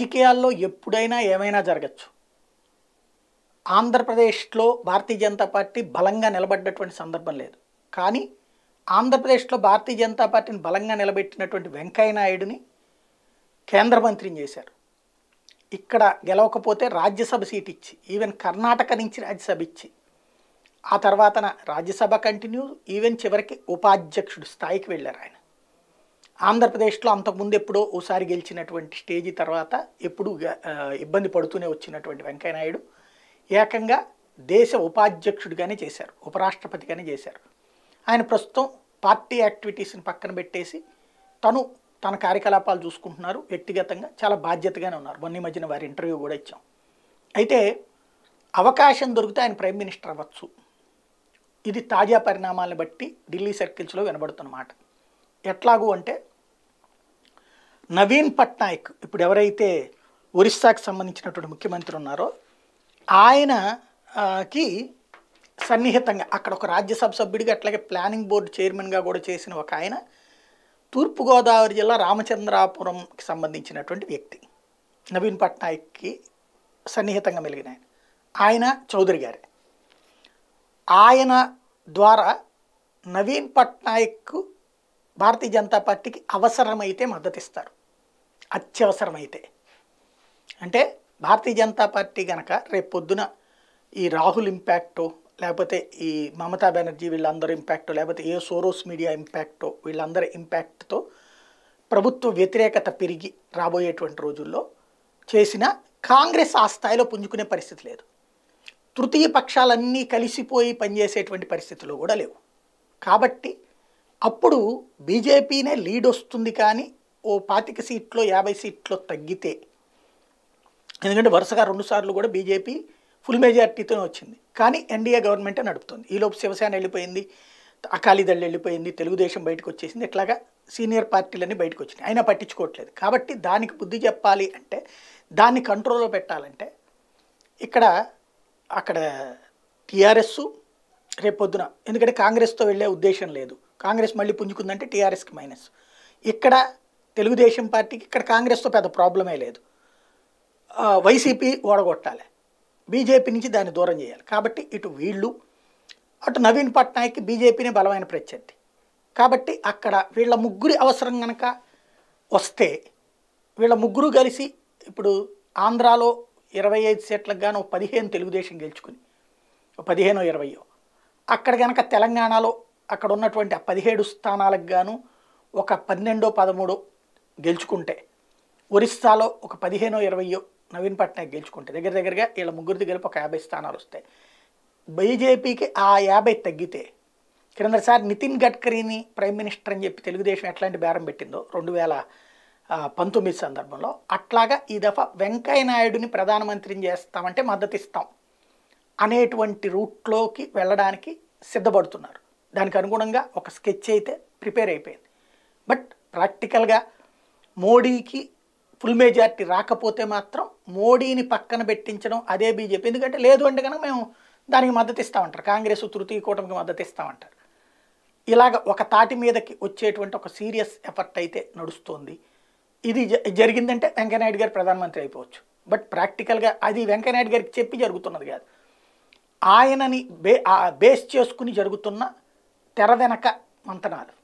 రాజకీయాల్లో ఎప్పుడైనా ఏమైనా జరగచ్చు ఆంధ్రప్రదేశ్లో భారతీయ జనతా పార్టీ బలంగా నిలబడ్డటువంటి సందర్భం లేదు కానీ ఆంధ్రప్రదేశ్లో భారతీయ జనతా పార్టీని బలంగా నిలబెట్టినటువంటి వెంకయ్య నాయుడిని కేంద్ర మంత్రిని చేశారు ఇక్కడ గెలవకపోతే రాజ్యసభ సీట్ ఇచ్చి ఈవెన్ కర్ణాటక నుంచి రాజ్యసభ ఇచ్చి ఆ తర్వాతన రాజ్యసభ కంటిన్యూ ఈవెన్ చివరికి ఉపాధ్యక్షుడు స్థాయికి వెళ్ళారు ఆయన ఆంధ్రప్రదేశ్లో అంతకుముందు ఎప్పుడో ఓసారి గెలిచినటువంటి స్టేజీ తర్వాత ఎప్పుడు ఇబ్బంది పడుతూనే వచ్చినటువంటి వెంకయ్యనాయుడు ఏకంగా దేశ ఉపాధ్యక్షుడిగానే చేశారు ఉపరాష్ట్రపతిగానే చేశారు ఆయన ప్రస్తుతం పార్టీ యాక్టివిటీస్ని పక్కన పెట్టేసి తను తన కార్యకలాపాలు చూసుకుంటున్నారు వ్యక్తిగతంగా చాలా బాధ్యతగానే ఉన్నారు మొన్న మధ్యన వారి ఇంటర్వ్యూ కూడా ఇచ్చాం అయితే అవకాశం దొరికితే ఆయన ప్రైమ్ మినిస్టర్ అవ్వచ్చు ఇది తాజా పరిణామాలను బట్టి ఢిల్లీ సర్కిల్స్లో వినబడుతున్నమాట ఎట్లాగూ అంటే నవీన్ పట్నాయక్ ఇప్పుడు ఎవరైతే ఒరిస్సాకు సంబంధించినటువంటి ముఖ్యమంత్రి ఉన్నారో ఆయనకి సన్నిహితంగా అక్కడ ఒక రాజ్యసభ సభ్యుడిగా అట్లాగే ప్లానింగ్ బోర్డు చైర్మన్గా కూడా చేసిన ఒక ఆయన తూర్పుగోదావరి జిల్లా రామచంద్రాపురంకి సంబంధించినటువంటి వ్యక్తి నవీన్ పట్నాయక్కి సన్నిహితంగా మెలిగిన ఆయన ఆయన చౌదరి గారే ఆయన ద్వారా నవీన్ పట్నాయక్ భారతీయ జనతా పార్టీకి అవసరమైతే మద్దతిస్తారు అత్యవసరమైతే అంటే భారతీయ జనతా పార్టీ కనుక రేపు పొద్దున ఈ రాహుల్ ఇంపాక్టో లేకపోతే ఈ మమతా బెనర్జీ వీళ్ళందరూ ఇంపాక్టో లేకపోతే ఏ సోరోస్ మీడియా ఇంపాక్టో వీళ్ళందరి ఇంపాక్ట్తో ప్రభుత్వ వ్యతిరేకత పెరిగి రాబోయేటువంటి రోజుల్లో చేసిన కాంగ్రెస్ ఆ స్థాయిలో పుంజుకునే పరిస్థితి లేదు తృతీయ పక్షాలన్నీ కలిసిపోయి పనిచేసేటువంటి పరిస్థితులు కూడా లేవు కాబట్టి అప్పుడు బీజేపీనే లీడ్ వస్తుంది కానీ ఓ పాతిక సీట్లో యాభై సీట్లో తగ్గితే ఎందుకంటే వరుసగా రెండుసార్లు కూడా బీజేపీ ఫుల్ మెజార్టీతోనే వచ్చింది కానీ ఎన్డీఏ గవర్నమెంటే నడుపుతుంది ఈలోపు శివసేన వెళ్ళిపోయింది అకాలీదళ్ వెళ్ళిపోయింది తెలుగుదేశం బయటకు వచ్చేసింది ఇట్లాగా సీనియర్ పార్టీలన్నీ బయటకు వచ్చినాయి అయినా పట్టించుకోవట్లేదు కాబట్టి దానికి బుద్ధి చెప్పాలి అంటే దాన్ని కంట్రోల్లో పెట్టాలంటే ఇక్కడ అక్కడ టీఆర్ఎస్ రేపొద్దున ఎందుకంటే కాంగ్రెస్తో వెళ్ళే ఉద్దేశం లేదు కాంగ్రెస్ మళ్ళీ పుంజుకుందంటే టీఆర్ఎస్కి మైనస్ ఇక్కడ తెలుగుదేశం పార్టీకి ఇక్కడ కాంగ్రెస్తో పెద్ద ప్రాబ్లమే లేదు వైసీపీ ఓడగొట్టాలి బీజేపీ నుంచి దాన్ని దూరం చేయాలి కాబట్టి ఇటు వీళ్ళు అటు నవీన్ పట్నాయక్ బీజేపీని బలమైన ప్రత్యర్థి కాబట్టి అక్కడ వీళ్ళ ముగ్గురి అవసరం కనుక వస్తే వీళ్ళ ముగ్గురు కలిసి ఇప్పుడు ఆంధ్రాలో ఇరవై ఐదు సీట్లకు గాను పదిహేను తెలుగుదేశం గెలుచుకుని పదిహేనో ఇరవయో అక్కడ కనుక తెలంగాణలో అక్కడ ఉన్నటువంటి ఆ పదిహేడు స్థానాలకు గాను ఒక పన్నెండో పదమూడో గెలుచుకుంటే ఒరిస్సాలో ఒక పదిహేనో ఇరవయో నవీన్ పట్నాయక్ గెలుచుకుంటే దగ్గర దగ్గరగా వీళ్ళ ముగ్గురిది గెలుపు ఒక యాభై స్థానాలు వస్తాయి బీజేపీకి ఆ యాభై తగ్గితే క్రిందసారి నితిన్ గడ్కరీని ప్రైమ్ మినిస్టర్ అని చెప్పి తెలుగుదేశం ఎట్లాంటి బేరం పెట్టిందో రెండు వేల పంతొమ్మిది సందర్భంలో అట్లాగా ఈ దఫా వెంకయ్య నాయుడుని ప్రధానమంత్రిని చేస్తామంటే మద్దతు ఇస్తాం అనేటువంటి రూట్లోకి వెళ్ళడానికి సిద్ధపడుతున్నారు దానికి అనుగుణంగా ఒక స్కెచ్ అయితే ప్రిపేర్ అయిపోయింది బట్ ప్రాక్టికల్గా మోడీకి ఫుల్ మెజార్టీ రాకపోతే మాత్రం మోడీని పక్కన పెట్టించడం అదే బీజేపీ ఎందుకంటే లేదు అంటే కనుక మేము దానికి మద్దతు ఇస్తామంటారు కాంగ్రెస్ తృతీయ కూటమికి మద్దతు ఇస్తామంటారు ఇలాగ ఒక తాటి మీదకి వచ్చేటువంటి ఒక సీరియస్ ఎఫర్ట్ అయితే నడుస్తోంది ఇది జరిగిందంటే వెంకయ్యనాయుడు గారు ప్రధానమంత్రి అయిపోవచ్చు బట్ ప్రాక్టికల్గా అది వెంకయ్యనాయుడు గారికి చెప్పి జరుగుతున్నది కాదు ఆయనని బే బేస్ చేసుకుని జరుగుతున్న తెర వెనక మంతనాలు